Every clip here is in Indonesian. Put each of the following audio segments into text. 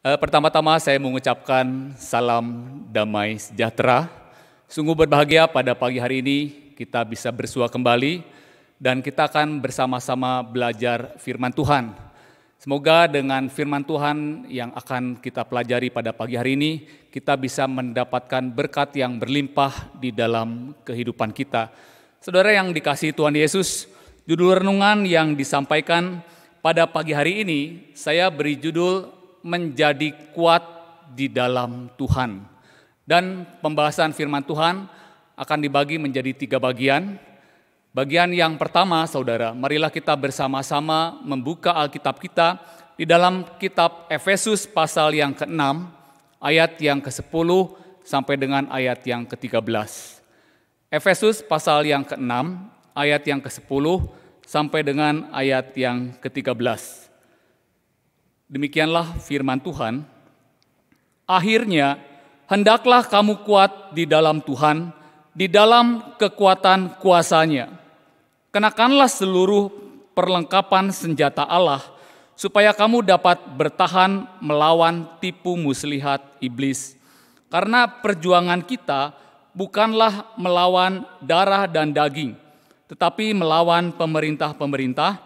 Eh, pertama-tama saya mengucapkan salam damai sejahtera. Sungguh berbahagia pada pagi hari ini kita bisa bersua kembali dan kita akan bersama-sama belajar firman Tuhan. Semoga dengan firman Tuhan yang akan kita pelajari pada pagi hari ini, kita bisa mendapatkan berkat yang berlimpah di dalam kehidupan kita. Saudara yang dikasih Tuhan Yesus, judul renungan yang disampaikan pada pagi hari ini, saya beri judul menjadi kuat di dalam Tuhan. Dan pembahasan firman Tuhan akan dibagi menjadi tiga bagian. Bagian yang pertama, saudara, marilah kita bersama-sama membuka Alkitab kita di dalam kitab Efesus pasal yang ke-6, ayat yang ke-10 sampai dengan ayat yang ke-13. Efesus pasal yang ke-6, ayat yang ke-10 sampai dengan ayat yang ke-13. Demikianlah firman Tuhan. Akhirnya, hendaklah kamu kuat di dalam Tuhan, di dalam kekuatan kuasanya. Kenakanlah seluruh perlengkapan senjata Allah, supaya kamu dapat bertahan melawan tipu muslihat iblis. Karena perjuangan kita bukanlah melawan darah dan daging, tetapi melawan pemerintah-pemerintah,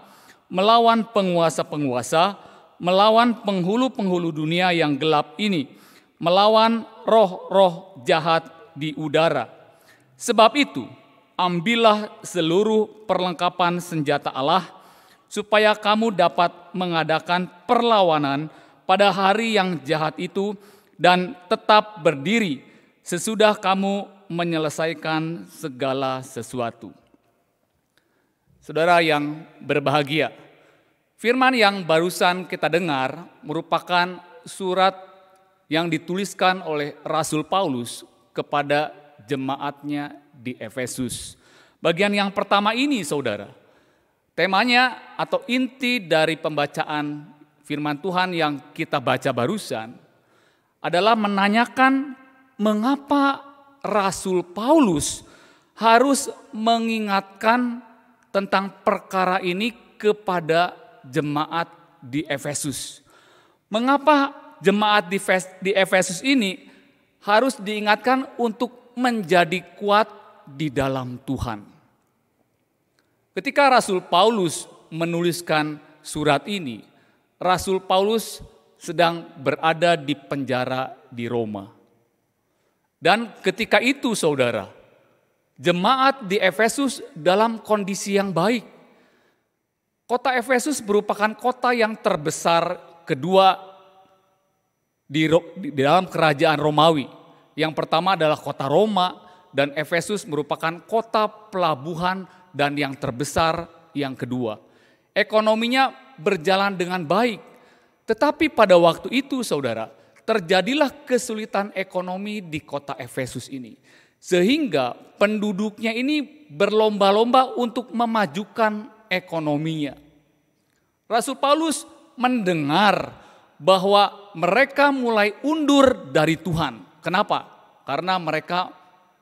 melawan penguasa-penguasa, melawan penghulu-penghulu dunia yang gelap ini, melawan roh-roh jahat di udara. Sebab itu, ambillah seluruh perlengkapan senjata Allah, supaya kamu dapat mengadakan perlawanan pada hari yang jahat itu dan tetap berdiri sesudah kamu menyelesaikan segala sesuatu. Saudara yang berbahagia, Firman yang barusan kita dengar merupakan surat yang dituliskan oleh Rasul Paulus kepada jemaatnya di Efesus. Bagian yang pertama ini saudara, temanya atau inti dari pembacaan firman Tuhan yang kita baca barusan adalah menanyakan mengapa Rasul Paulus harus mengingatkan tentang perkara ini kepada jemaat di Efesus. Mengapa jemaat di Efesus ini harus diingatkan untuk menjadi kuat di dalam Tuhan? Ketika Rasul Paulus menuliskan surat ini, Rasul Paulus sedang berada di penjara di Roma. Dan ketika itu saudara, jemaat di Efesus dalam kondisi yang baik. Kota Efesus merupakan kota yang terbesar kedua di, di dalam kerajaan Romawi. Yang pertama adalah kota Roma dan Efesus merupakan kota pelabuhan dan yang terbesar yang kedua. Ekonominya berjalan dengan baik. Tetapi pada waktu itu saudara, terjadilah kesulitan ekonomi di kota Efesus ini. Sehingga penduduknya ini berlomba-lomba untuk memajukan ekonominya. Rasul Paulus mendengar bahwa mereka mulai undur dari Tuhan. Kenapa? Karena mereka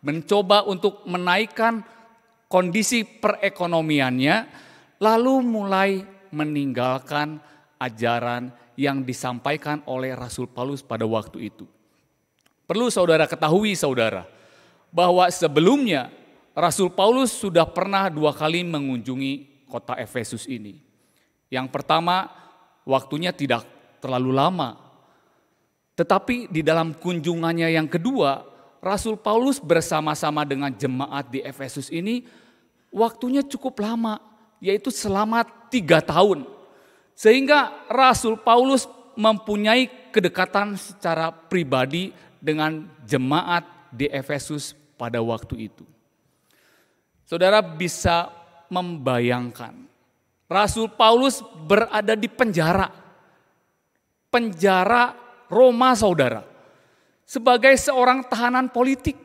mencoba untuk menaikkan kondisi perekonomiannya, lalu mulai meninggalkan ajaran yang disampaikan oleh Rasul Paulus pada waktu itu. Perlu saudara ketahui, saudara, bahwa sebelumnya Rasul Paulus sudah pernah dua kali mengunjungi kota Efesus ini. Yang pertama, waktunya tidak terlalu lama. Tetapi di dalam kunjungannya yang kedua, Rasul Paulus bersama-sama dengan jemaat di Efesus ini waktunya cukup lama, yaitu selama tiga tahun. Sehingga Rasul Paulus mempunyai kedekatan secara pribadi dengan jemaat di Efesus pada waktu itu. Saudara bisa membayangkan. Rasul Paulus berada di penjara. Penjara Roma saudara. Sebagai seorang tahanan politik.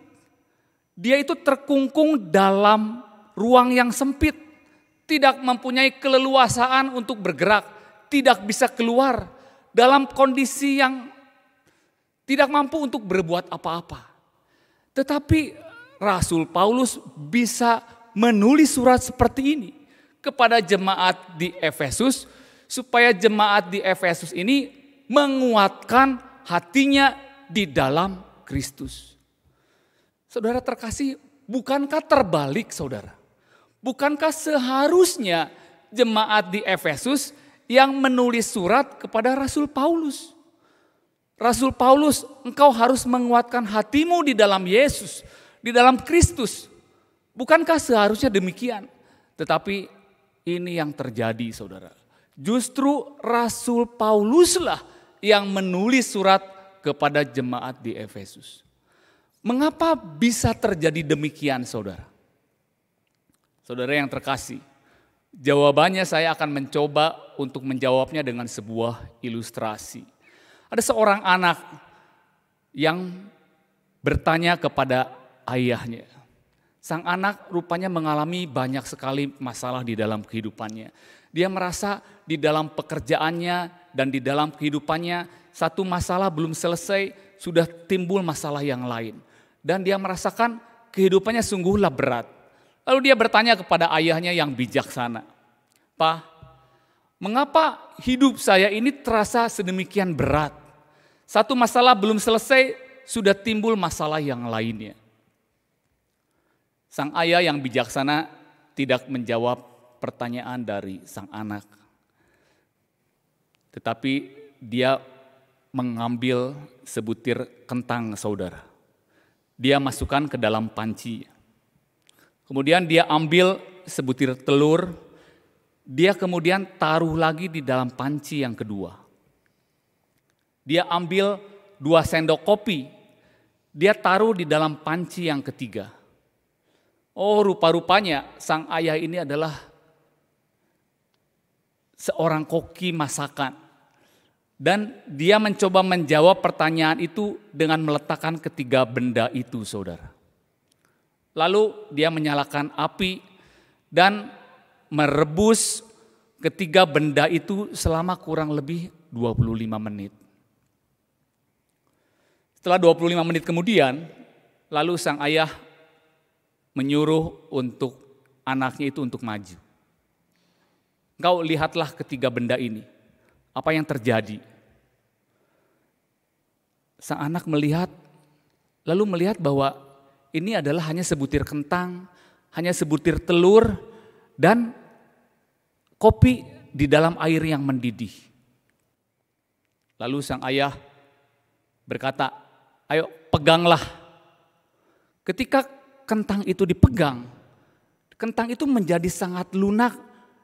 Dia itu terkungkung dalam ruang yang sempit. Tidak mempunyai keleluasaan untuk bergerak. Tidak bisa keluar dalam kondisi yang tidak mampu untuk berbuat apa-apa. Tetapi Rasul Paulus bisa menulis surat seperti ini kepada jemaat di Efesus supaya jemaat di Efesus ini menguatkan hatinya di dalam Kristus. Saudara terkasih, bukankah terbalik saudara? Bukankah seharusnya jemaat di Efesus yang menulis surat kepada Rasul Paulus? Rasul Paulus, engkau harus menguatkan hatimu di dalam Yesus, di dalam Kristus. Bukankah seharusnya demikian? Tetapi ini yang terjadi saudara. Justru Rasul Pauluslah yang menulis surat kepada jemaat di Efesus. Mengapa bisa terjadi demikian saudara? Saudara yang terkasih, jawabannya saya akan mencoba untuk menjawabnya dengan sebuah ilustrasi. Ada seorang anak yang bertanya kepada ayahnya, Sang anak rupanya mengalami banyak sekali masalah di dalam kehidupannya. Dia merasa di dalam pekerjaannya dan di dalam kehidupannya satu masalah belum selesai sudah timbul masalah yang lain. Dan dia merasakan kehidupannya sungguhlah berat. Lalu dia bertanya kepada ayahnya yang bijaksana. Pak, mengapa hidup saya ini terasa sedemikian berat? Satu masalah belum selesai sudah timbul masalah yang lainnya. Sang ayah yang bijaksana tidak menjawab pertanyaan dari sang anak. Tetapi dia mengambil sebutir kentang saudara. Dia masukkan ke dalam panci. Kemudian dia ambil sebutir telur, dia kemudian taruh lagi di dalam panci yang kedua. Dia ambil dua sendok kopi, dia taruh di dalam panci yang ketiga. Oh, rupa-rupanya sang ayah ini adalah seorang koki masakan. Dan dia mencoba menjawab pertanyaan itu dengan meletakkan ketiga benda itu, saudara. Lalu dia menyalakan api dan merebus ketiga benda itu selama kurang lebih 25 menit. Setelah 25 menit kemudian, lalu sang ayah menyuruh untuk anaknya itu untuk maju. Engkau lihatlah ketiga benda ini. Apa yang terjadi? Sang anak melihat, lalu melihat bahwa ini adalah hanya sebutir kentang, hanya sebutir telur, dan kopi di dalam air yang mendidih. Lalu sang ayah berkata, ayo peganglah. Ketika kentang itu dipegang, kentang itu menjadi sangat lunak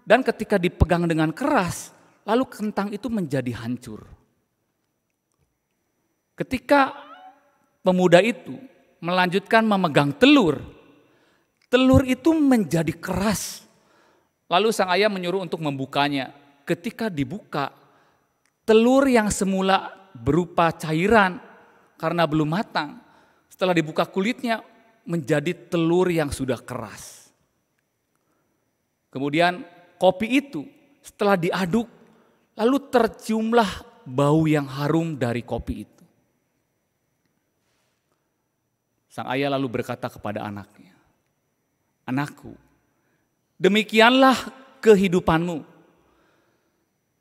dan ketika dipegang dengan keras, lalu kentang itu menjadi hancur. Ketika pemuda itu melanjutkan memegang telur, telur itu menjadi keras. Lalu sang ayah menyuruh untuk membukanya. Ketika dibuka, telur yang semula berupa cairan karena belum matang, setelah dibuka kulitnya menjadi telur yang sudah keras. Kemudian kopi itu setelah diaduk lalu terciumlah bau yang harum dari kopi itu. Sang ayah lalu berkata kepada anaknya, "Anakku, demikianlah kehidupanmu.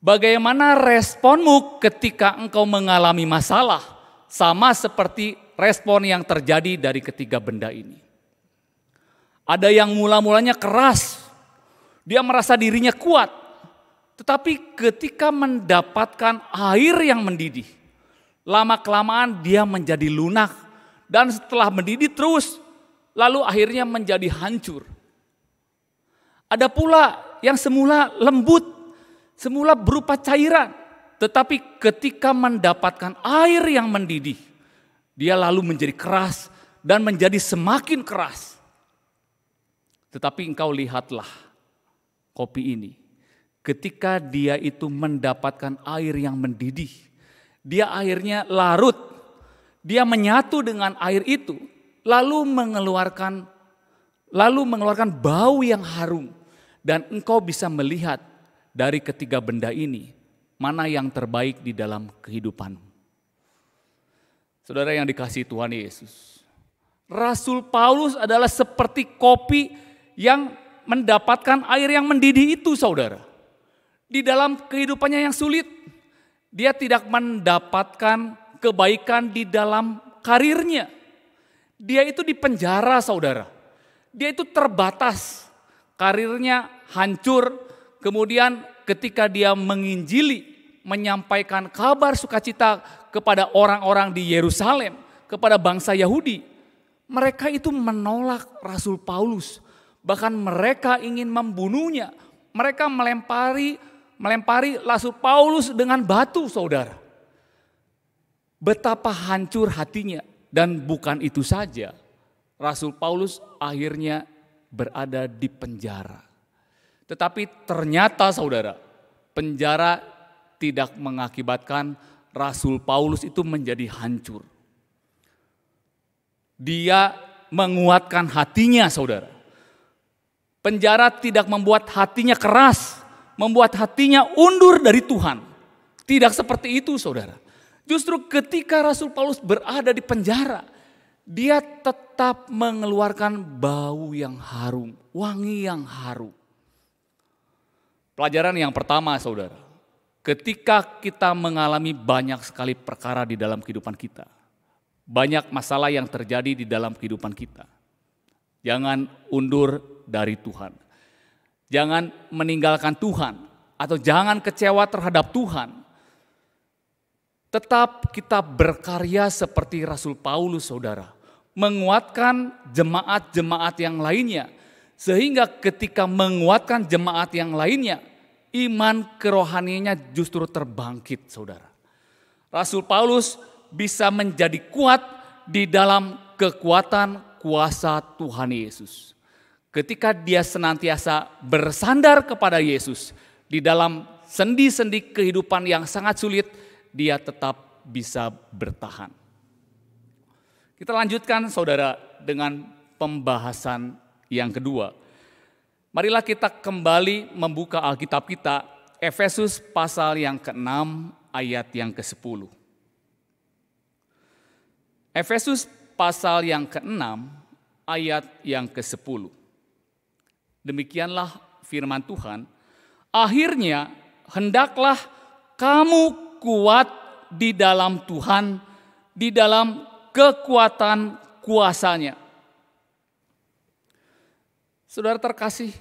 Bagaimana responmu ketika engkau mengalami masalah, sama seperti respon yang terjadi dari ketiga benda ini. Ada yang mula-mulanya keras, dia merasa dirinya kuat, tetapi ketika mendapatkan air yang mendidih, lama-kelamaan dia menjadi lunak, dan setelah mendidih terus, lalu akhirnya menjadi hancur. Ada pula yang semula lembut, semula berupa cairan, tetapi ketika mendapatkan air yang mendidih, dia lalu menjadi keras dan menjadi semakin keras. Tetapi engkau lihatlah kopi ini. Ketika dia itu mendapatkan air yang mendidih, dia airnya larut. Dia menyatu dengan air itu, lalu mengeluarkan lalu mengeluarkan bau yang harum dan engkau bisa melihat dari ketiga benda ini mana yang terbaik di dalam kehidupanmu. Saudara yang dikasih Tuhan Yesus. Rasul Paulus adalah seperti kopi yang mendapatkan air yang mendidih itu saudara. Di dalam kehidupannya yang sulit, dia tidak mendapatkan kebaikan di dalam karirnya. Dia itu dipenjara saudara. Dia itu terbatas. Karirnya hancur. Kemudian ketika dia menginjili, menyampaikan kabar sukacita kepada orang-orang di Yerusalem, kepada bangsa Yahudi. Mereka itu menolak Rasul Paulus. Bahkan mereka ingin membunuhnya. Mereka melempari melempari Rasul Paulus dengan batu, Saudara. Betapa hancur hatinya dan bukan itu saja. Rasul Paulus akhirnya berada di penjara. Tetapi ternyata Saudara, penjara tidak mengakibatkan Rasul Paulus itu menjadi hancur. Dia menguatkan hatinya, saudara. Penjara tidak membuat hatinya keras, membuat hatinya undur dari Tuhan. Tidak seperti itu, saudara. Justru ketika Rasul Paulus berada di penjara, dia tetap mengeluarkan bau yang harum, wangi yang harum. Pelajaran yang pertama, saudara, Ketika kita mengalami banyak sekali perkara di dalam kehidupan kita, banyak masalah yang terjadi di dalam kehidupan kita. Jangan undur dari Tuhan. Jangan meninggalkan Tuhan atau jangan kecewa terhadap Tuhan. Tetap kita berkarya seperti Rasul Paulus saudara. Menguatkan jemaat-jemaat yang lainnya. Sehingga ketika menguatkan jemaat yang lainnya, iman kerohaninya justru terbangkit saudara. Rasul Paulus bisa menjadi kuat di dalam kekuatan kuasa Tuhan Yesus. Ketika dia senantiasa bersandar kepada Yesus di dalam sendi-sendi kehidupan yang sangat sulit, dia tetap bisa bertahan. Kita lanjutkan saudara dengan pembahasan yang kedua Marilah kita kembali membuka Alkitab kita, Efesus pasal yang ke-6 ayat yang ke-10. Efesus pasal yang ke-6 ayat yang ke-10. Demikianlah firman Tuhan, akhirnya hendaklah kamu kuat di dalam Tuhan, di dalam kekuatan kuasanya. Saudara terkasih,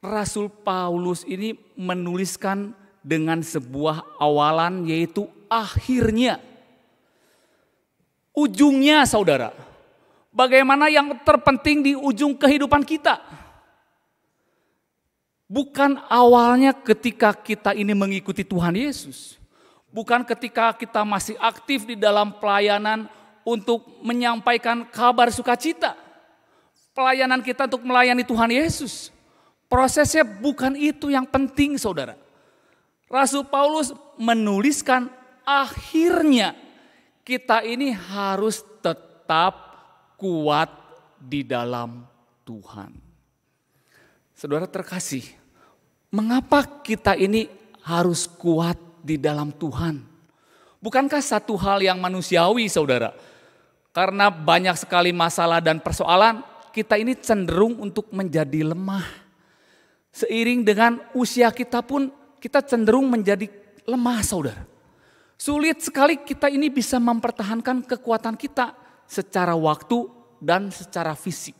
Rasul Paulus ini menuliskan dengan sebuah awalan yaitu akhirnya. Ujungnya saudara. Bagaimana yang terpenting di ujung kehidupan kita. Bukan awalnya ketika kita ini mengikuti Tuhan Yesus. Bukan ketika kita masih aktif di dalam pelayanan untuk menyampaikan kabar sukacita. Pelayanan kita untuk melayani Tuhan Yesus Prosesnya bukan itu yang penting saudara. Rasul Paulus menuliskan akhirnya kita ini harus tetap kuat di dalam Tuhan. Saudara terkasih, mengapa kita ini harus kuat di dalam Tuhan? Bukankah satu hal yang manusiawi, saudara? Karena banyak sekali masalah dan persoalan, kita ini cenderung untuk menjadi lemah. Seiring dengan usia kita pun kita cenderung menjadi lemah saudara. Sulit sekali kita ini bisa mempertahankan kekuatan kita secara waktu dan secara fisik.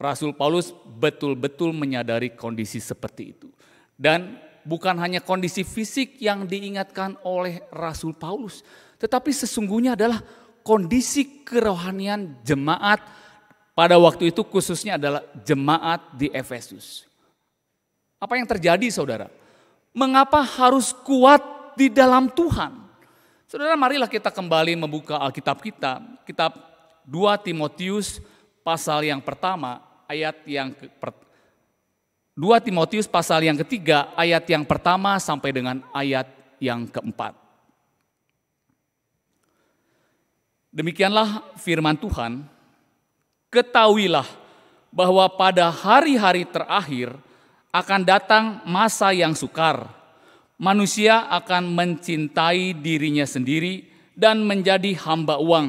Rasul Paulus betul-betul menyadari kondisi seperti itu. Dan bukan hanya kondisi fisik yang diingatkan oleh Rasul Paulus, tetapi sesungguhnya adalah kondisi kerohanian jemaat pada waktu itu khususnya adalah jemaat di Efesus. Apa yang terjadi saudara? Mengapa harus kuat di dalam Tuhan? Saudara marilah kita kembali membuka Alkitab kita. Kitab 2 Timotius pasal yang pertama ayat yang ke, 2 Timotius pasal yang ketiga ayat yang pertama sampai dengan ayat yang keempat. Demikianlah firman Tuhan. Ketahuilah bahwa pada hari-hari terakhir akan datang masa yang sukar. Manusia akan mencintai dirinya sendiri dan menjadi hamba uang.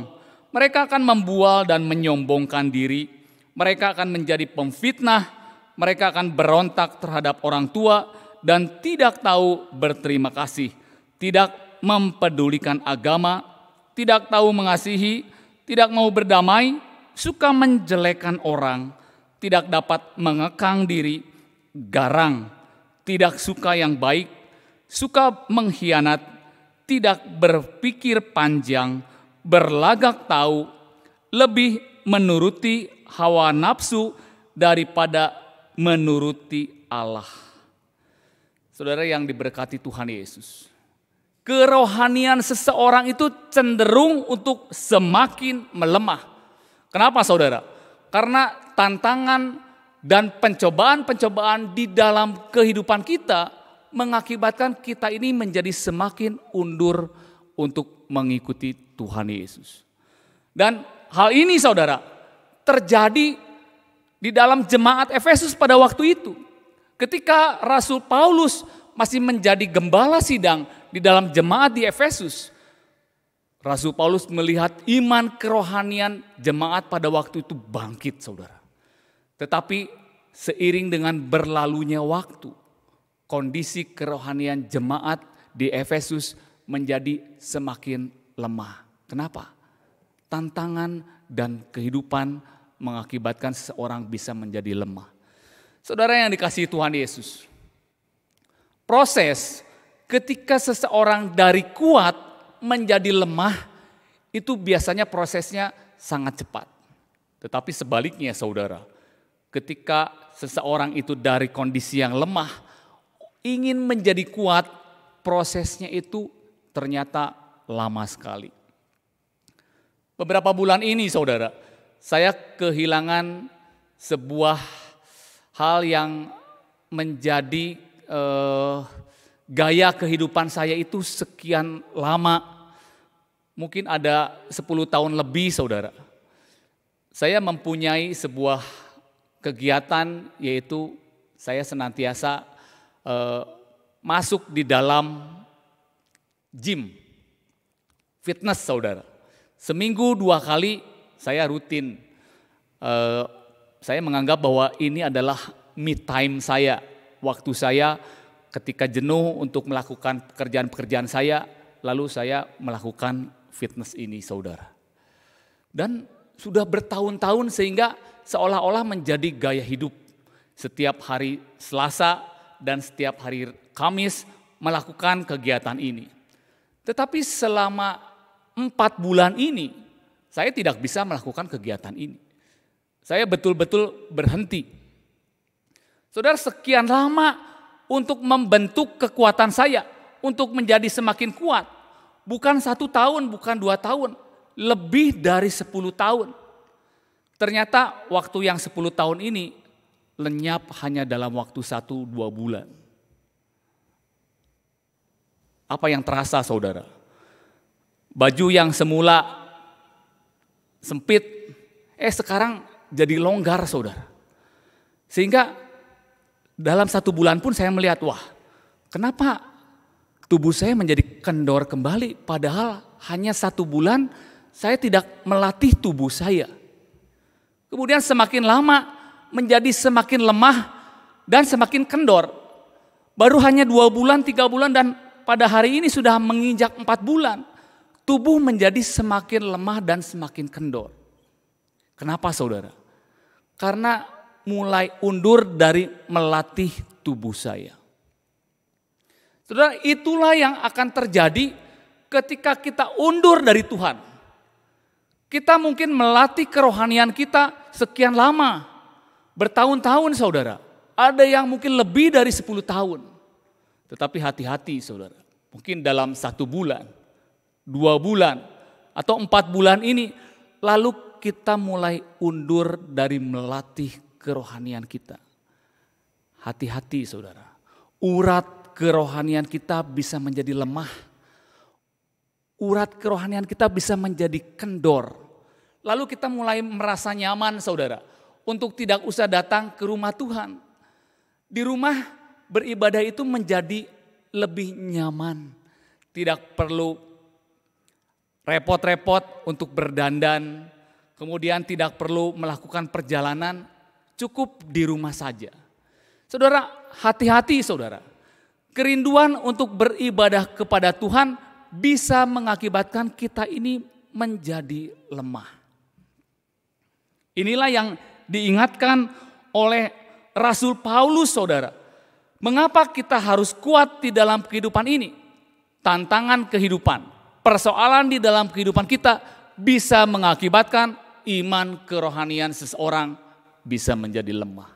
Mereka akan membual dan menyombongkan diri. Mereka akan menjadi pemfitnah. Mereka akan berontak terhadap orang tua dan tidak tahu berterima kasih, tidak mempedulikan agama, tidak tahu mengasihi, tidak mau berdamai, suka menjelekan orang, tidak dapat mengekang diri, garang, tidak suka yang baik, suka mengkhianat, tidak berpikir panjang, berlagak tahu, lebih menuruti hawa nafsu daripada menuruti Allah. Saudara yang diberkati Tuhan Yesus kerohanian seseorang itu cenderung untuk semakin melemah. Kenapa saudara? Karena tantangan dan pencobaan-pencobaan di dalam kehidupan kita mengakibatkan kita ini menjadi semakin undur untuk mengikuti Tuhan Yesus. Dan hal ini saudara terjadi di dalam jemaat Efesus pada waktu itu. Ketika Rasul Paulus masih menjadi gembala sidang di dalam jemaat di Efesus, Rasul Paulus melihat iman kerohanian jemaat pada waktu itu bangkit saudara. Tetapi seiring dengan berlalunya waktu, kondisi kerohanian jemaat di Efesus menjadi semakin lemah. Kenapa? Tantangan dan kehidupan mengakibatkan seseorang bisa menjadi lemah. Saudara yang dikasihi Tuhan Yesus, proses ketika seseorang dari kuat menjadi lemah itu biasanya prosesnya sangat cepat. Tetapi sebaliknya saudara, ketika seseorang itu dari kondisi yang lemah ingin menjadi kuat, prosesnya itu ternyata lama sekali. Beberapa bulan ini saudara, saya kehilangan sebuah hal yang menjadi eh, gaya kehidupan saya itu sekian lama mungkin ada 10 tahun lebih saudara. Saya mempunyai sebuah kegiatan yaitu saya senantiasa eh, masuk di dalam gym, fitness saudara. Seminggu dua kali saya rutin. Eh, saya menganggap bahwa ini adalah me time saya. Waktu saya ketika jenuh untuk melakukan pekerjaan-pekerjaan saya, lalu saya melakukan fitness ini saudara. Dan sudah bertahun-tahun sehingga seolah-olah menjadi gaya hidup. Setiap hari Selasa dan setiap hari Kamis melakukan kegiatan ini. Tetapi selama empat bulan ini saya tidak bisa melakukan kegiatan ini. Saya betul-betul berhenti. Saudara sekian lama untuk membentuk kekuatan saya untuk menjadi semakin kuat bukan satu tahun, bukan dua tahun, lebih dari sepuluh tahun. Ternyata waktu yang sepuluh tahun ini lenyap hanya dalam waktu satu dua bulan. Apa yang terasa saudara? Baju yang semula sempit, eh sekarang jadi longgar saudara. Sehingga dalam satu bulan pun saya melihat, wah kenapa tubuh saya menjadi kendor kembali. Padahal hanya satu bulan saya tidak melatih tubuh saya. Kemudian semakin lama menjadi semakin lemah dan semakin kendor. Baru hanya dua bulan, tiga bulan dan pada hari ini sudah menginjak empat bulan. Tubuh menjadi semakin lemah dan semakin kendor. Kenapa saudara? Karena mulai undur dari melatih tubuh saya. Saudara, itulah yang akan terjadi ketika kita undur dari Tuhan. Kita mungkin melatih kerohanian kita sekian lama, bertahun-tahun saudara. Ada yang mungkin lebih dari 10 tahun. Tetapi hati-hati saudara, mungkin dalam satu bulan, dua bulan, atau empat bulan ini, lalu kita mulai undur dari melatih kerohanian kita. Hati-hati saudara, urat kerohanian kita bisa menjadi lemah. Urat kerohanian kita bisa menjadi kendor. Lalu kita mulai merasa nyaman saudara untuk tidak usah datang ke rumah Tuhan. Di rumah beribadah itu menjadi lebih nyaman. Tidak perlu repot-repot untuk berdandan. Kemudian tidak perlu melakukan perjalanan. Cukup di rumah saja. Saudara, hati-hati saudara. Kerinduan untuk beribadah kepada Tuhan bisa mengakibatkan kita ini menjadi lemah. Inilah yang diingatkan oleh Rasul Paulus, saudara. Mengapa kita harus kuat di dalam kehidupan ini? Tantangan kehidupan, persoalan di dalam kehidupan kita bisa mengakibatkan iman kerohanian seseorang bisa menjadi lemah.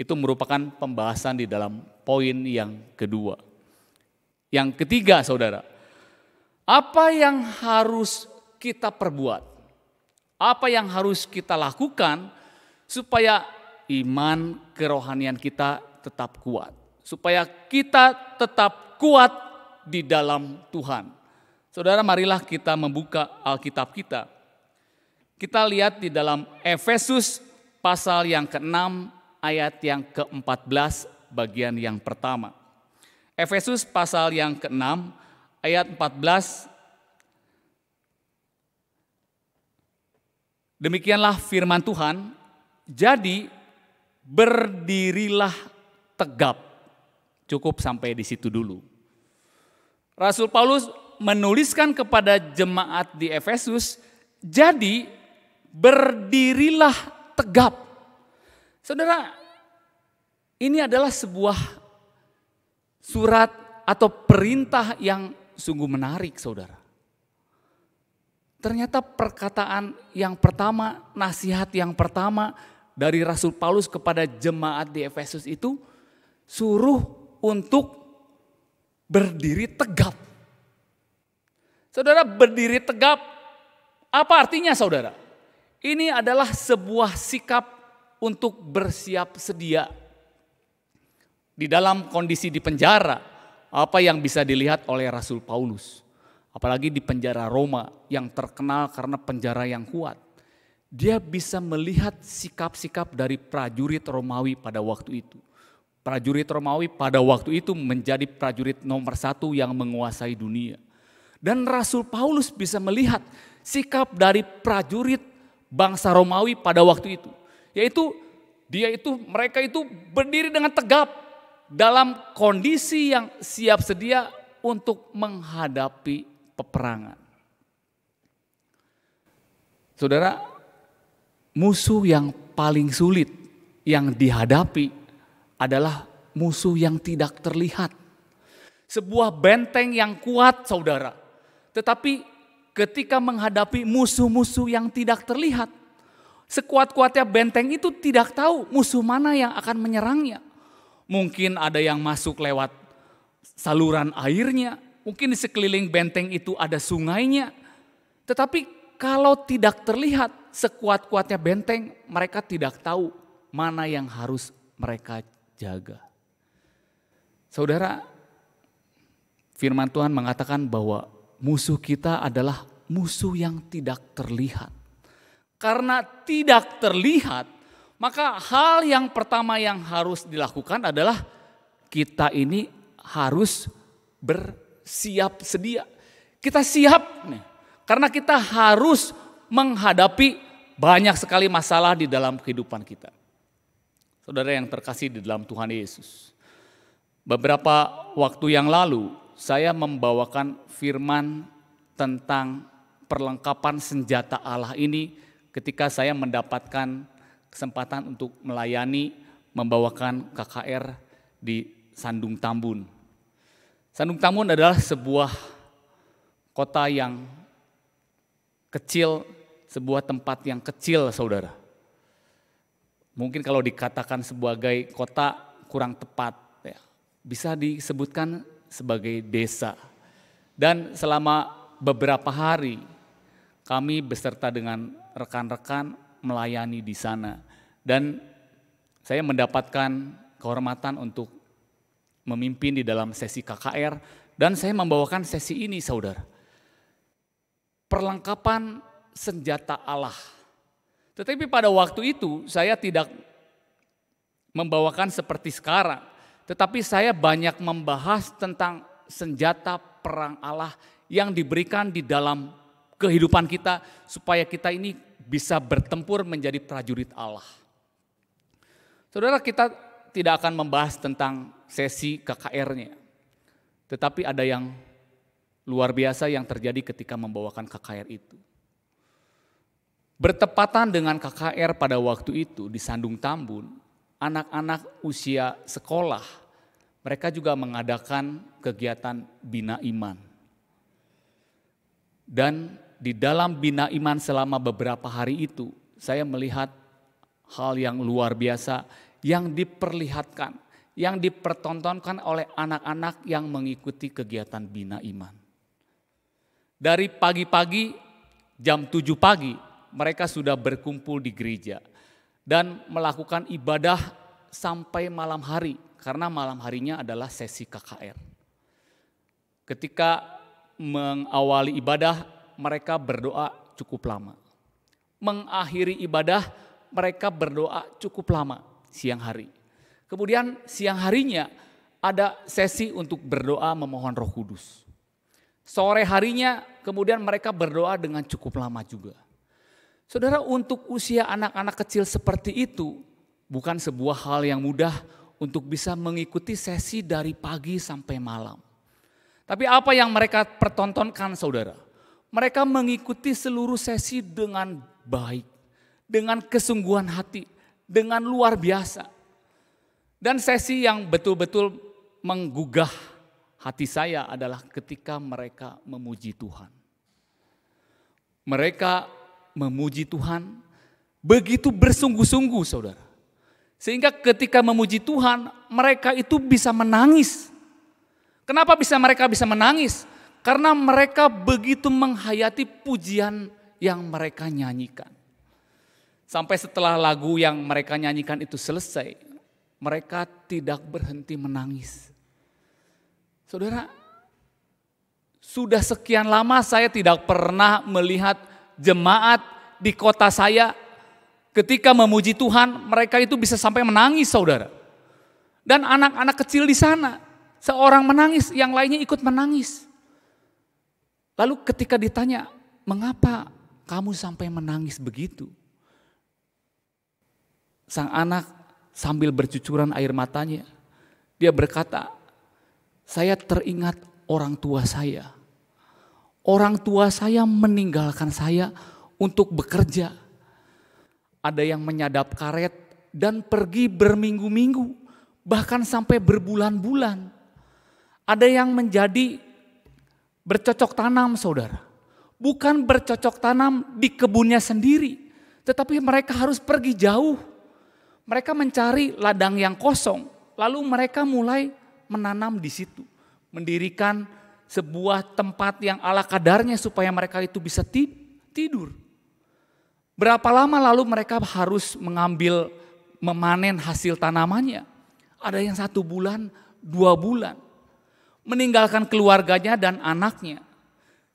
Itu merupakan pembahasan di dalam poin yang kedua. Yang ketiga saudara, apa yang harus kita perbuat? Apa yang harus kita lakukan supaya iman kerohanian kita tetap kuat? Supaya kita tetap kuat di dalam Tuhan. Saudara marilah kita membuka Alkitab kita. Kita lihat di dalam Efesus pasal yang ke-6 ayat yang ke-14 bagian yang pertama. Efesus pasal yang ke-6 ayat 14 Demikianlah firman Tuhan, jadi berdirilah tegap. Cukup sampai di situ dulu. Rasul Paulus menuliskan kepada jemaat di Efesus, jadi berdirilah tegap. Saudara, ini adalah sebuah surat atau perintah yang sungguh menarik saudara. Ternyata perkataan yang pertama, nasihat yang pertama dari Rasul Paulus kepada jemaat di Efesus itu suruh untuk berdiri tegap. Saudara berdiri tegap, apa artinya saudara? Ini adalah sebuah sikap untuk bersiap sedia di dalam kondisi di penjara apa yang bisa dilihat oleh Rasul Paulus. Apalagi di penjara Roma yang terkenal karena penjara yang kuat. Dia bisa melihat sikap-sikap dari prajurit Romawi pada waktu itu. Prajurit Romawi pada waktu itu menjadi prajurit nomor satu yang menguasai dunia. Dan Rasul Paulus bisa melihat sikap dari prajurit bangsa Romawi pada waktu itu. Yaitu dia itu mereka itu berdiri dengan tegap dalam kondisi yang siap sedia untuk menghadapi peperangan. Saudara, musuh yang paling sulit yang dihadapi adalah musuh yang tidak terlihat. Sebuah benteng yang kuat, saudara. Tetapi ketika menghadapi musuh-musuh yang tidak terlihat, sekuat-kuatnya benteng itu tidak tahu musuh mana yang akan menyerangnya. Mungkin ada yang masuk lewat saluran airnya, mungkin di sekeliling benteng itu ada sungainya. Tetapi kalau tidak terlihat sekuat-kuatnya benteng, mereka tidak tahu mana yang harus mereka jaga. Saudara, firman Tuhan mengatakan bahwa musuh kita adalah musuh yang tidak terlihat. Karena tidak terlihat, maka hal yang pertama yang harus dilakukan adalah kita ini harus bersiap sedia. Kita siap nih. Karena kita harus menghadapi banyak sekali masalah di dalam kehidupan kita. Saudara yang terkasih di dalam Tuhan Yesus. Beberapa waktu yang lalu saya membawakan firman tentang perlengkapan senjata Allah ini ketika saya mendapatkan kesempatan untuk melayani, membawakan KKR di Sandung Tambun. Sandung Tambun adalah sebuah kota yang kecil, sebuah tempat yang kecil saudara. Mungkin kalau dikatakan sebagai kota kurang tepat, ya. bisa disebutkan sebagai desa. Dan selama beberapa hari kami beserta dengan rekan-rekan melayani di sana. Dan saya mendapatkan kehormatan untuk memimpin di dalam sesi KKR dan saya membawakan sesi ini saudara. Perlengkapan senjata Allah. Tetapi pada waktu itu saya tidak membawakan seperti sekarang. Tetapi saya banyak membahas tentang senjata perang Allah yang diberikan di dalam kehidupan kita supaya kita ini bisa bertempur menjadi prajurit Allah. Saudara kita tidak akan membahas tentang sesi KKR-nya. Tetapi ada yang luar biasa yang terjadi ketika membawakan KKR itu. Bertepatan dengan KKR pada waktu itu di Sandung Tambun, anak-anak usia sekolah, mereka juga mengadakan kegiatan bina iman. Dan di dalam bina iman selama beberapa hari itu, saya melihat hal yang luar biasa yang diperlihatkan, yang dipertontonkan oleh anak-anak yang mengikuti kegiatan bina iman. Dari pagi-pagi jam 7 pagi mereka sudah berkumpul di gereja dan melakukan ibadah sampai malam hari karena malam harinya adalah sesi KKR. Ketika mengawali ibadah mereka berdoa cukup lama. Mengakhiri ibadah, mereka berdoa cukup lama siang hari. Kemudian siang harinya ada sesi untuk berdoa memohon roh kudus. Sore harinya kemudian mereka berdoa dengan cukup lama juga. Saudara untuk usia anak-anak kecil seperti itu bukan sebuah hal yang mudah untuk bisa mengikuti sesi dari pagi sampai malam. Tapi apa yang mereka pertontonkan saudara? Mereka mengikuti seluruh sesi dengan baik, dengan kesungguhan hati, dengan luar biasa. Dan sesi yang betul-betul menggugah hati saya adalah ketika mereka memuji Tuhan. Mereka memuji Tuhan begitu bersungguh-sungguh, saudara. Sehingga ketika memuji Tuhan, mereka itu bisa menangis. Kenapa bisa mereka bisa menangis? Karena mereka begitu menghayati pujian yang mereka nyanyikan. Sampai setelah lagu yang mereka nyanyikan itu selesai, mereka tidak berhenti menangis. Saudara, sudah sekian lama saya tidak pernah melihat jemaat di kota saya ketika memuji Tuhan, mereka itu bisa sampai menangis, Saudara. Dan anak-anak kecil di sana, seorang menangis, yang lainnya ikut menangis. Lalu ketika ditanya, mengapa kamu sampai menangis begitu? Sang anak sambil bercucuran air matanya, dia berkata, saya teringat orang tua saya. Orang tua saya meninggalkan saya untuk bekerja. Ada yang menyadap karet dan pergi berminggu-minggu, bahkan sampai berbulan-bulan. Ada yang menjadi bercocok tanam saudara. Bukan bercocok tanam di kebunnya sendiri, tetapi mereka harus pergi jauh. Mereka mencari ladang yang kosong, lalu mereka mulai menanam di situ, mendirikan sebuah tempat yang ala kadarnya supaya mereka itu bisa tidur. Berapa lama lalu mereka harus mengambil, memanen hasil tanamannya? Ada yang satu bulan, dua bulan meninggalkan keluarganya dan anaknya.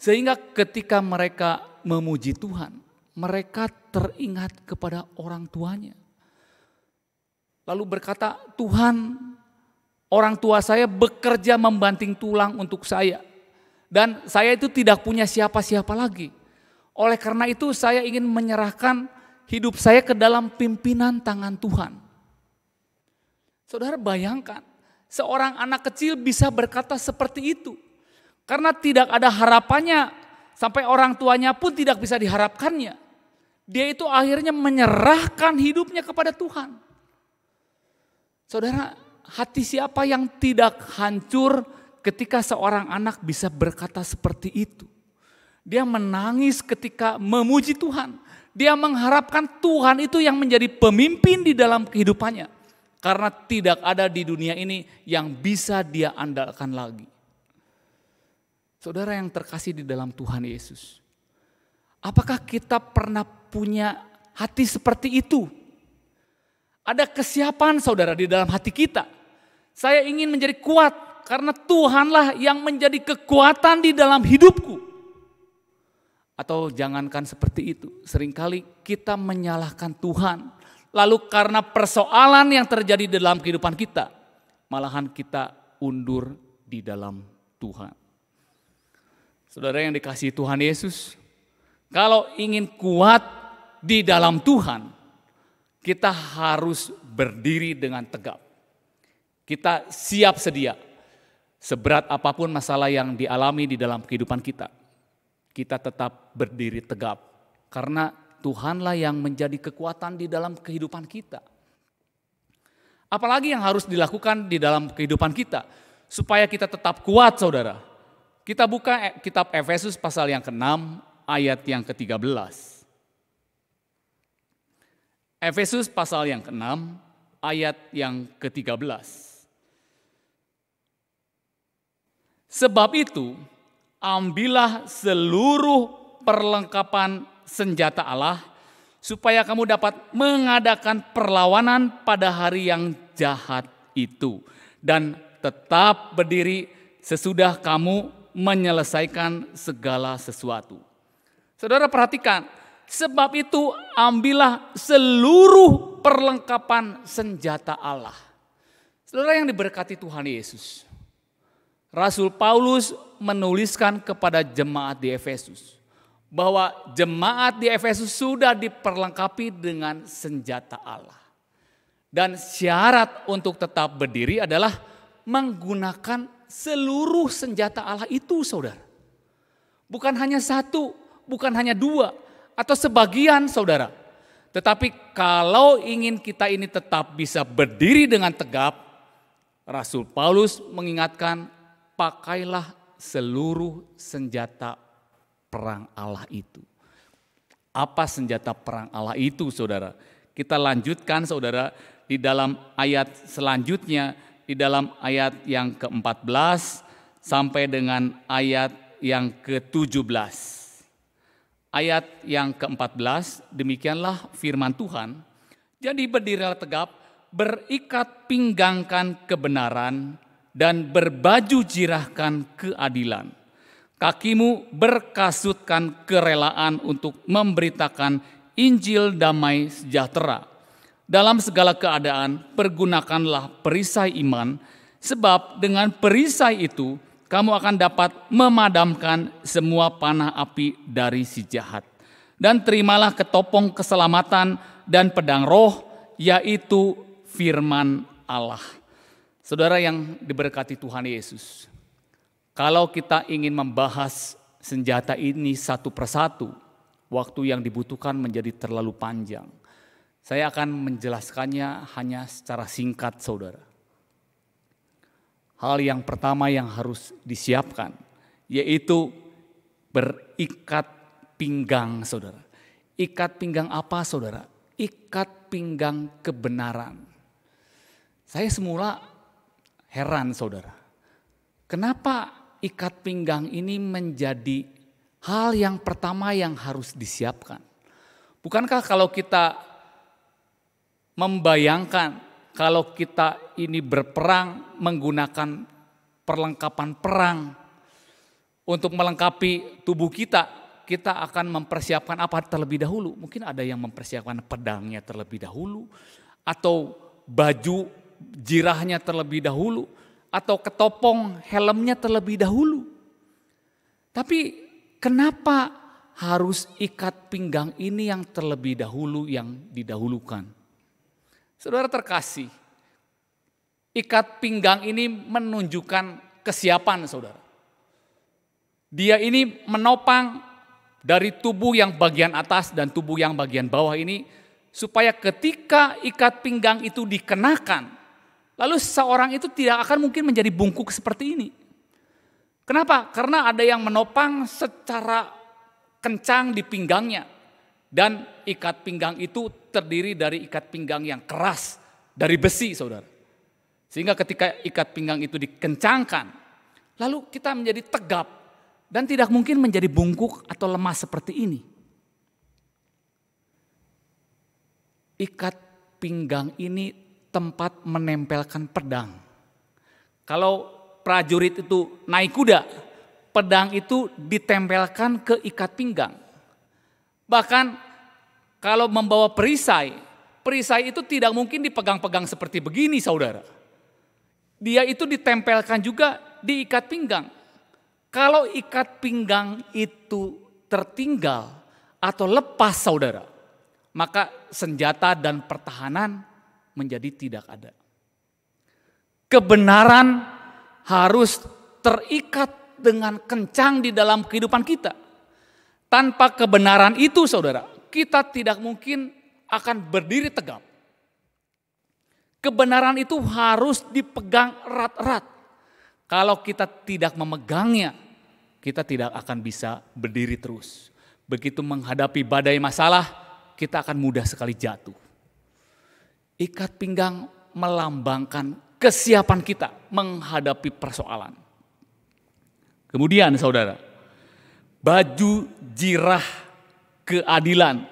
Sehingga ketika mereka memuji Tuhan, mereka teringat kepada orang tuanya. Lalu berkata, Tuhan orang tua saya bekerja membanting tulang untuk saya. Dan saya itu tidak punya siapa-siapa lagi. Oleh karena itu saya ingin menyerahkan hidup saya ke dalam pimpinan tangan Tuhan. Saudara bayangkan, seorang anak kecil bisa berkata seperti itu. Karena tidak ada harapannya, sampai orang tuanya pun tidak bisa diharapkannya. Dia itu akhirnya menyerahkan hidupnya kepada Tuhan. Saudara, hati siapa yang tidak hancur ketika seorang anak bisa berkata seperti itu? Dia menangis ketika memuji Tuhan. Dia mengharapkan Tuhan itu yang menjadi pemimpin di dalam kehidupannya karena tidak ada di dunia ini yang bisa dia andalkan lagi. Saudara yang terkasih di dalam Tuhan Yesus. Apakah kita pernah punya hati seperti itu? Ada kesiapan saudara di dalam hati kita. Saya ingin menjadi kuat karena Tuhanlah yang menjadi kekuatan di dalam hidupku. Atau jangankan seperti itu, seringkali kita menyalahkan Tuhan lalu karena persoalan yang terjadi dalam kehidupan kita, malahan kita undur di dalam Tuhan. Saudara yang dikasih Tuhan Yesus, kalau ingin kuat di dalam Tuhan, kita harus berdiri dengan tegap. Kita siap sedia, seberat apapun masalah yang dialami di dalam kehidupan kita, kita tetap berdiri tegap karena Tuhanlah yang menjadi kekuatan di dalam kehidupan kita. Apalagi yang harus dilakukan di dalam kehidupan kita supaya kita tetap kuat, Saudara. Kita buka eh, kitab Efesus pasal yang ke-6 ayat yang ke-13. Efesus pasal yang ke-6 ayat yang ke-13. Sebab itu, ambillah seluruh perlengkapan senjata Allah, supaya kamu dapat mengadakan perlawanan pada hari yang jahat itu, dan tetap berdiri sesudah kamu menyelesaikan segala sesuatu. Saudara, perhatikan, sebab itu ambillah seluruh perlengkapan senjata Allah. Saudara yang diberkati Tuhan Yesus, Rasul Paulus menuliskan kepada jemaat di Efesus bahwa jemaat di Efesus sudah diperlengkapi dengan senjata Allah. Dan syarat untuk tetap berdiri adalah menggunakan seluruh senjata Allah itu saudara. Bukan hanya satu, bukan hanya dua, atau sebagian saudara. Tetapi kalau ingin kita ini tetap bisa berdiri dengan tegap, Rasul Paulus mengingatkan pakailah seluruh senjata perang Allah itu. Apa senjata perang Allah itu, saudara? Kita lanjutkan, saudara, di dalam ayat selanjutnya, di dalam ayat yang ke-14 sampai dengan ayat yang ke-17. Ayat yang ke-14, demikianlah firman Tuhan. Jadi berdirilah tegap, berikat pinggangkan kebenaran, dan berbaju jirahkan keadilan Kakimu berkasutkan kerelaan untuk memberitakan Injil damai sejahtera. Dalam segala keadaan, pergunakanlah perisai iman, sebab dengan perisai itu kamu akan dapat memadamkan semua panah api dari si jahat. Dan terimalah ketopong keselamatan dan pedang roh, yaitu firman Allah. Saudara yang diberkati Tuhan Yesus, kalau kita ingin membahas senjata ini satu persatu, waktu yang dibutuhkan menjadi terlalu panjang. Saya akan menjelaskannya hanya secara singkat, saudara. Hal yang pertama yang harus disiapkan yaitu berikat pinggang, saudara. Ikat pinggang apa, saudara? Ikat pinggang kebenaran. Saya semula heran, saudara, kenapa ikat pinggang ini menjadi hal yang pertama yang harus disiapkan. Bukankah kalau kita membayangkan kalau kita ini berperang menggunakan perlengkapan perang untuk melengkapi tubuh kita, kita akan mempersiapkan apa terlebih dahulu? Mungkin ada yang mempersiapkan pedangnya terlebih dahulu atau baju jirahnya terlebih dahulu atau ketopong helmnya terlebih dahulu. Tapi kenapa harus ikat pinggang ini yang terlebih dahulu yang didahulukan? Saudara terkasih, ikat pinggang ini menunjukkan kesiapan saudara. Dia ini menopang dari tubuh yang bagian atas dan tubuh yang bagian bawah ini supaya ketika ikat pinggang itu dikenakan Lalu seseorang itu tidak akan mungkin menjadi bungkuk seperti ini. Kenapa? Karena ada yang menopang secara kencang di pinggangnya. Dan ikat pinggang itu terdiri dari ikat pinggang yang keras dari besi, saudara. Sehingga ketika ikat pinggang itu dikencangkan, lalu kita menjadi tegap dan tidak mungkin menjadi bungkuk atau lemah seperti ini. Ikat pinggang ini tempat menempelkan pedang. Kalau prajurit itu naik kuda, pedang itu ditempelkan ke ikat pinggang. Bahkan kalau membawa perisai, perisai itu tidak mungkin dipegang-pegang seperti begini saudara. Dia itu ditempelkan juga di ikat pinggang. Kalau ikat pinggang itu tertinggal atau lepas saudara, maka senjata dan pertahanan menjadi tidak ada. Kebenaran harus terikat dengan kencang di dalam kehidupan kita. Tanpa kebenaran itu saudara, kita tidak mungkin akan berdiri tegap. Kebenaran itu harus dipegang erat-erat. Kalau kita tidak memegangnya, kita tidak akan bisa berdiri terus. Begitu menghadapi badai masalah, kita akan mudah sekali jatuh. Ikat pinggang melambangkan kesiapan kita menghadapi persoalan. Kemudian saudara, baju jirah keadilan.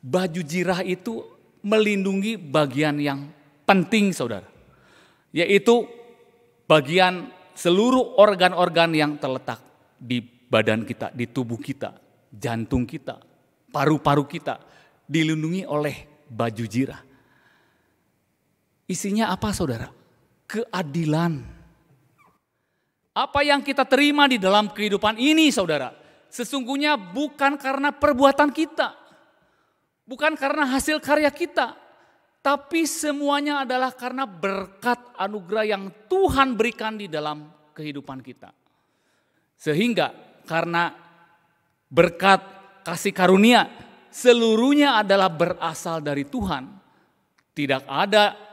Baju jirah itu melindungi bagian yang penting saudara. Yaitu bagian seluruh organ-organ yang terletak di badan kita, di tubuh kita, jantung kita, paru-paru kita dilindungi oleh baju jirah. Isinya apa saudara? Keadilan. Apa yang kita terima di dalam kehidupan ini saudara? Sesungguhnya bukan karena perbuatan kita. Bukan karena hasil karya kita. Tapi semuanya adalah karena berkat anugerah yang Tuhan berikan di dalam kehidupan kita. Sehingga karena berkat kasih karunia seluruhnya adalah berasal dari Tuhan. Tidak ada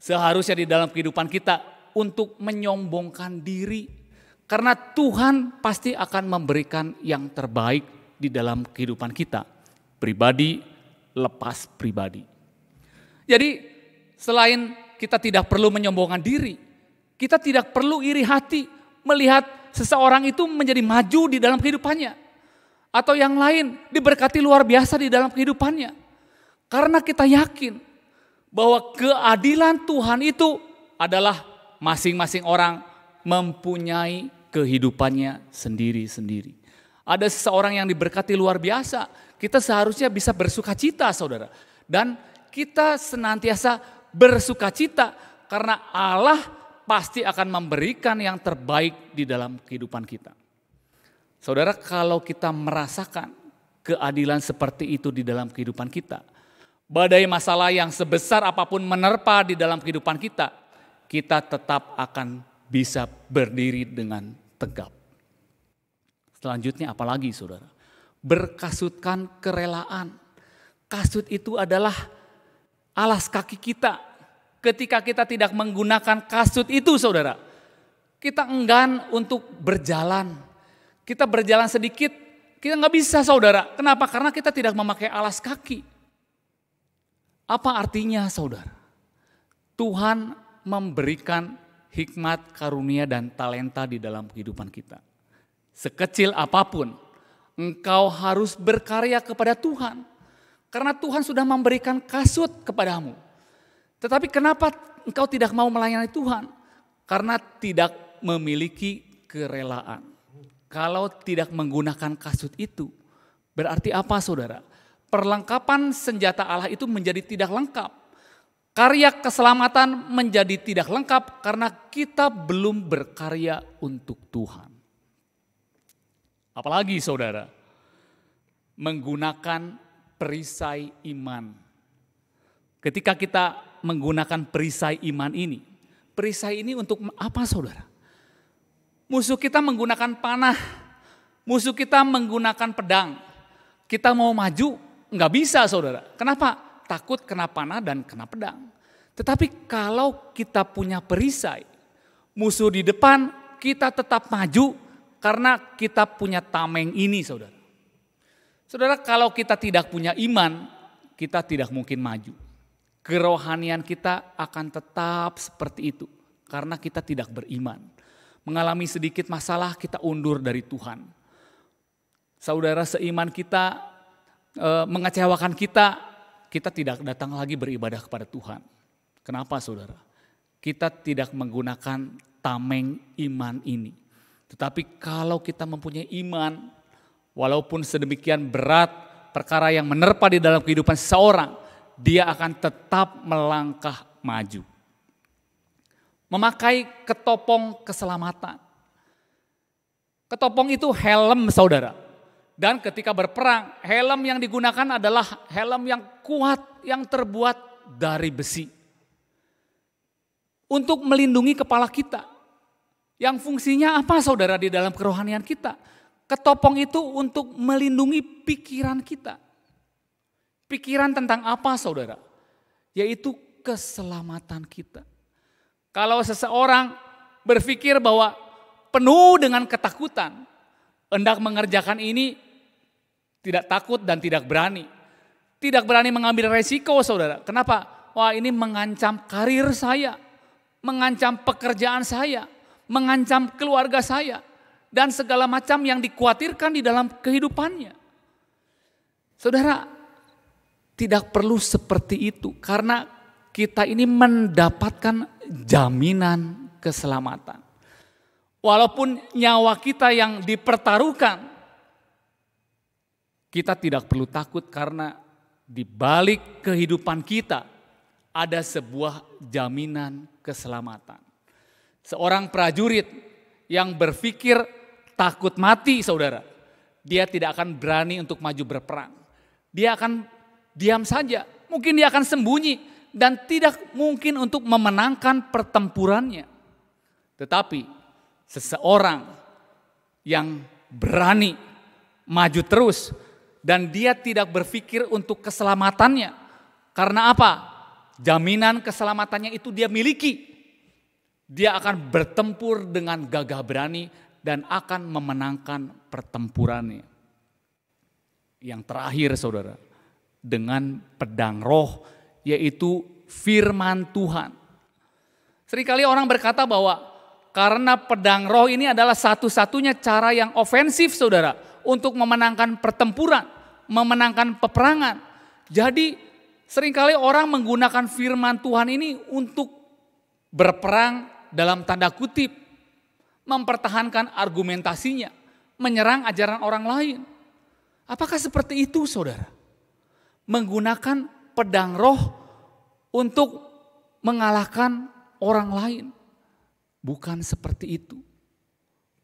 seharusnya di dalam kehidupan kita untuk menyombongkan diri. Karena Tuhan pasti akan memberikan yang terbaik di dalam kehidupan kita. Pribadi, lepas pribadi. Jadi selain kita tidak perlu menyombongkan diri, kita tidak perlu iri hati melihat seseorang itu menjadi maju di dalam kehidupannya. Atau yang lain diberkati luar biasa di dalam kehidupannya. Karena kita yakin bahwa keadilan Tuhan itu adalah masing-masing orang mempunyai kehidupannya sendiri-sendiri. Ada seseorang yang diberkati luar biasa, kita seharusnya bisa bersuka cita saudara. Dan kita senantiasa bersuka cita karena Allah pasti akan memberikan yang terbaik di dalam kehidupan kita. Saudara kalau kita merasakan keadilan seperti itu di dalam kehidupan kita, badai masalah yang sebesar apapun menerpa di dalam kehidupan kita, kita tetap akan bisa berdiri dengan tegap. Selanjutnya apalagi saudara? Berkasutkan kerelaan. Kasut itu adalah alas kaki kita. Ketika kita tidak menggunakan kasut itu saudara, kita enggan untuk berjalan. Kita berjalan sedikit, kita nggak bisa saudara. Kenapa? Karena kita tidak memakai alas kaki apa artinya saudara? Tuhan memberikan hikmat, karunia, dan talenta di dalam kehidupan kita. Sekecil apapun, engkau harus berkarya kepada Tuhan. Karena Tuhan sudah memberikan kasut kepadamu. Tetapi kenapa engkau tidak mau melayani Tuhan? Karena tidak memiliki kerelaan. Kalau tidak menggunakan kasut itu, berarti apa saudara? Perlengkapan senjata Allah itu menjadi tidak lengkap. Karya keselamatan menjadi tidak lengkap karena kita belum berkarya untuk Tuhan. Apalagi saudara, menggunakan perisai iman. Ketika kita menggunakan perisai iman ini, perisai ini untuk apa saudara? Musuh kita menggunakan panah, musuh kita menggunakan pedang. Kita mau maju, Nggak bisa saudara. Kenapa? Takut kena panah dan kena pedang. Tetapi kalau kita punya perisai, musuh di depan, kita tetap maju karena kita punya tameng ini saudara. Saudara kalau kita tidak punya iman, kita tidak mungkin maju. Kerohanian kita akan tetap seperti itu karena kita tidak beriman. Mengalami sedikit masalah kita undur dari Tuhan. Saudara seiman kita Eh, mengecewakan kita, kita tidak datang lagi beribadah kepada Tuhan. Kenapa saudara? Kita tidak menggunakan tameng iman ini. Tetapi kalau kita mempunyai iman, walaupun sedemikian berat perkara yang menerpa di dalam kehidupan seseorang, dia akan tetap melangkah maju. Memakai ketopong keselamatan. Ketopong itu helm saudara. Dan ketika berperang, helm yang digunakan adalah helm yang kuat yang terbuat dari besi. Untuk melindungi kepala kita. Yang fungsinya apa saudara di dalam kerohanian kita? Ketopong itu untuk melindungi pikiran kita. Pikiran tentang apa saudara? Yaitu keselamatan kita. Kalau seseorang berpikir bahwa penuh dengan ketakutan, hendak mengerjakan ini tidak takut dan tidak berani. Tidak berani mengambil resiko saudara. Kenapa? Wah ini mengancam karir saya, mengancam pekerjaan saya, mengancam keluarga saya. Dan segala macam yang dikhawatirkan di dalam kehidupannya. Saudara, tidak perlu seperti itu. Karena kita ini mendapatkan jaminan keselamatan. Walaupun nyawa kita yang dipertaruhkan, kita tidak perlu takut karena di balik kehidupan kita ada sebuah jaminan keselamatan. Seorang prajurit yang berpikir takut mati, saudara, dia tidak akan berani untuk maju berperang. Dia akan diam saja, mungkin dia akan sembunyi dan tidak mungkin untuk memenangkan pertempurannya. Tetapi seseorang yang berani maju terus dan dia tidak berpikir untuk keselamatannya. Karena apa? Jaminan keselamatannya itu dia miliki. Dia akan bertempur dengan gagah berani dan akan memenangkan pertempurannya. Yang terakhir saudara, dengan pedang roh yaitu firman Tuhan. Seringkali orang berkata bahwa karena pedang roh ini adalah satu-satunya cara yang ofensif saudara untuk memenangkan pertempuran memenangkan peperangan. Jadi seringkali orang menggunakan firman Tuhan ini untuk berperang dalam tanda kutip, mempertahankan argumentasinya, menyerang ajaran orang lain. Apakah seperti itu saudara? Menggunakan pedang roh untuk mengalahkan orang lain. Bukan seperti itu.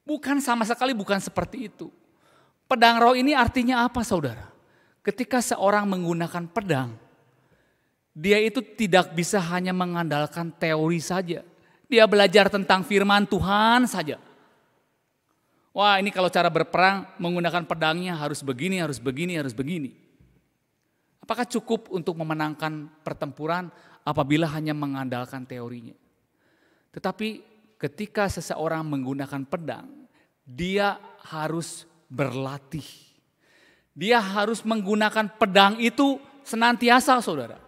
Bukan sama sekali bukan seperti itu. Pedang roh ini artinya apa saudara? ketika seorang menggunakan pedang, dia itu tidak bisa hanya mengandalkan teori saja. Dia belajar tentang firman Tuhan saja. Wah ini kalau cara berperang menggunakan pedangnya harus begini, harus begini, harus begini. Apakah cukup untuk memenangkan pertempuran apabila hanya mengandalkan teorinya? Tetapi ketika seseorang menggunakan pedang, dia harus berlatih dia harus menggunakan pedang itu senantiasa saudara.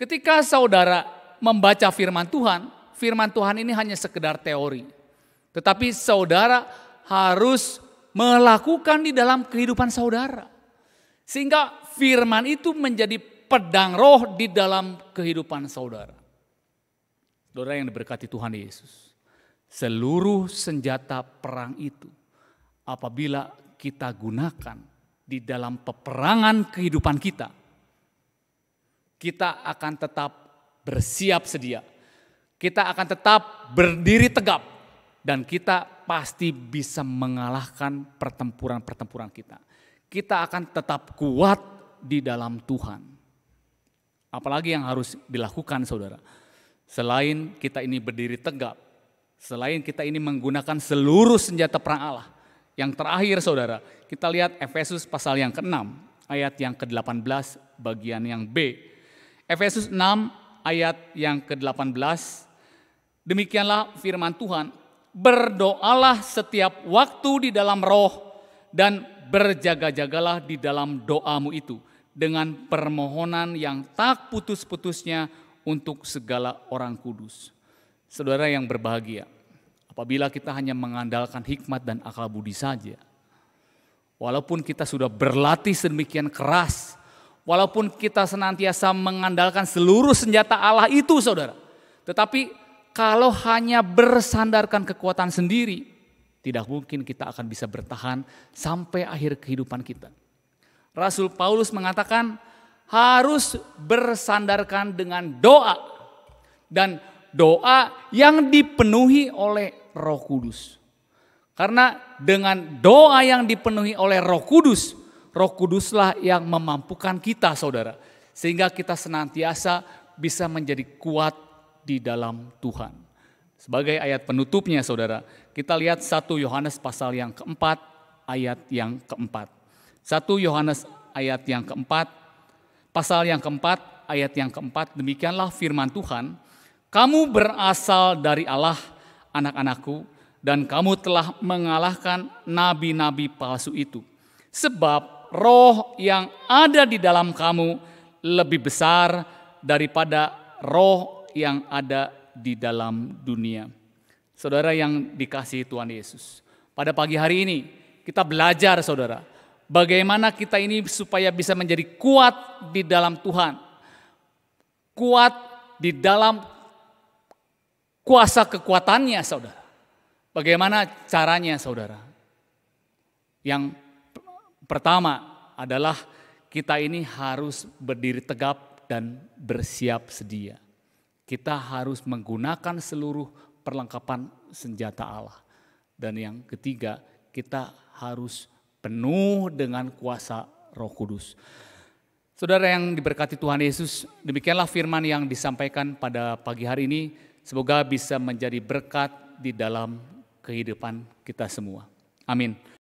Ketika saudara membaca firman Tuhan, firman Tuhan ini hanya sekedar teori. Tetapi saudara harus melakukan di dalam kehidupan saudara. Sehingga firman itu menjadi pedang roh di dalam kehidupan saudara. Saudara yang diberkati Tuhan Yesus. Seluruh senjata perang itu apabila kita gunakan di dalam peperangan kehidupan kita, kita akan tetap bersiap sedia. Kita akan tetap berdiri tegap dan kita pasti bisa mengalahkan pertempuran-pertempuran kita. Kita akan tetap kuat di dalam Tuhan. Apalagi yang harus dilakukan Saudara. Selain kita ini berdiri tegap, selain kita ini menggunakan seluruh senjata perang Allah, yang terakhir saudara, kita lihat Efesus pasal yang ke-6 ayat yang ke-18 bagian yang B. Efesus 6 ayat yang ke-18 demikianlah firman Tuhan, berdoalah setiap waktu di dalam roh dan berjaga-jagalah di dalam doamu itu dengan permohonan yang tak putus-putusnya untuk segala orang kudus. Saudara yang berbahagia, Apabila kita hanya mengandalkan hikmat dan akal budi saja, walaupun kita sudah berlatih sedemikian keras, walaupun kita senantiasa mengandalkan seluruh senjata Allah itu, saudara, tetapi kalau hanya bersandarkan kekuatan sendiri, tidak mungkin kita akan bisa bertahan sampai akhir kehidupan kita. Rasul Paulus mengatakan harus bersandarkan dengan doa dan doa yang dipenuhi oleh Roh Kudus. Karena dengan doa yang dipenuhi oleh Roh Kudus, Roh Kuduslah yang memampukan kita, saudara, sehingga kita senantiasa bisa menjadi kuat di dalam Tuhan. Sebagai ayat penutupnya, saudara, kita lihat 1 Yohanes pasal yang keempat, ayat yang keempat. 1 Yohanes ayat yang keempat, pasal yang keempat, ayat yang keempat, demikianlah firman Tuhan, kamu berasal dari Allah, anak-anakku, dan kamu telah mengalahkan nabi-nabi palsu itu. Sebab roh yang ada di dalam kamu lebih besar daripada roh yang ada di dalam dunia. Saudara yang dikasihi Tuhan Yesus. Pada pagi hari ini kita belajar saudara. Bagaimana kita ini supaya bisa menjadi kuat di dalam Tuhan. Kuat di dalam kuasa kekuatannya saudara. Bagaimana caranya saudara? Yang pertama adalah kita ini harus berdiri tegap dan bersiap sedia. Kita harus menggunakan seluruh perlengkapan senjata Allah. Dan yang ketiga, kita harus penuh dengan kuasa Roh Kudus. Saudara yang diberkati Tuhan Yesus, demikianlah firman yang disampaikan pada pagi hari ini semoga bisa menjadi berkat di dalam kehidupan kita semua. Amin.